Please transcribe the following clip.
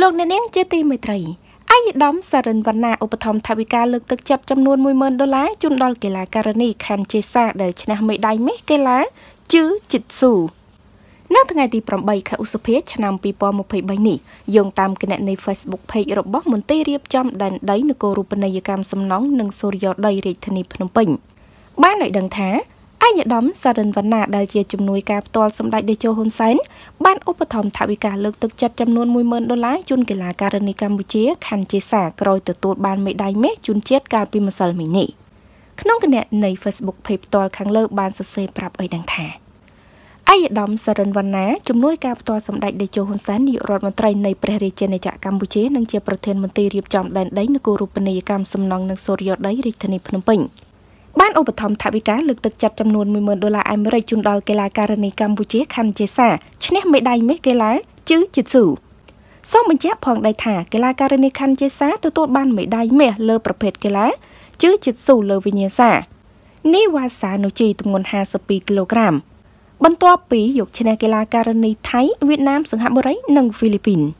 លោកអ្នកនាងជាទីមេត្រីអាយដាមសារិនវណ្ណាឧបត្ថម្ភថវិកាលើកទឹកចិត្តចំនួន10000ដុល្លារជូនដល់កីឡាករនីខាន់ជេសាដែលឈ្នះមេដាយមាសកីឡាជឺជីតស៊ូនៅថ្ងៃទី8ខែឧសភាឆ្នាំ2023នេះយោងតាមគណនី Facebook Page របស់មន្ទីររៀបចំដែនដីនគរូបនីយកម្មសំណង់និងសូរិយោដីរាជធានីភ្នំពេញបានឲ្យដឹងថាឯកឧត្តមសរិនវណ្ណាដែលជាជំនួយការផ្ទាល់សម្ដេចតេជោហ៊ុនសែនបានឧបត្ថម្ភថវិកាលើកទឹកចិត្តចំនួន10000ដុល្លារជូនកីឡាការិនីកម្ពុជាខណ្ឌជាសាក្រោយទទួលបានមេដាយមាសជូនជាតិកាលពីម្សិលមិញនេះក្នុងគណនី Facebook Page ផ្ទាល់ខាងលើ បានសរសេរប្រាប់ឲ្យដឹងថាឯកឧត្តមសរិនវណ្ណាជំនួយការផ្ទាល់សម្ដេចតេជោហ៊ុនសែននាយករដ្ឋមន្ត្រីនៃព្រះរាជាណាចក្រ កម្ពុជានិងជាប្រធានមន្ត្រីរៀបចំដែនដីនគរូបនីយកម្មសំណង់និងសូរិយោដីរាជធានីភ្នំពេញ។បានឧបត្ថម្ភថវិកាលើកទឹកចិត្តចំនួន10000ដុល្លារអាមេរិកជូនដល់កីឡាការិនីកម្ពុជាខាន់ជេសាឈ្នះមេដាយមាសកីឡាជឺជីស៊ូសូមបញ្ជាក់ផងដែរថាកីឡាការិនីខាន់ជេសាទទួលបានមេដាយមាសលើប្រភេទកីឡាជឺជីស៊ូលើវិញ្ញាសានីវ៉ាសានូជីទម្ងន់52គីឡូក្រាមបន្ទាប់ពីយកឈ្នះកីឡាការិនីថៃវៀតណាមសិង្ហបុរីនិងហ្វីលីពីន។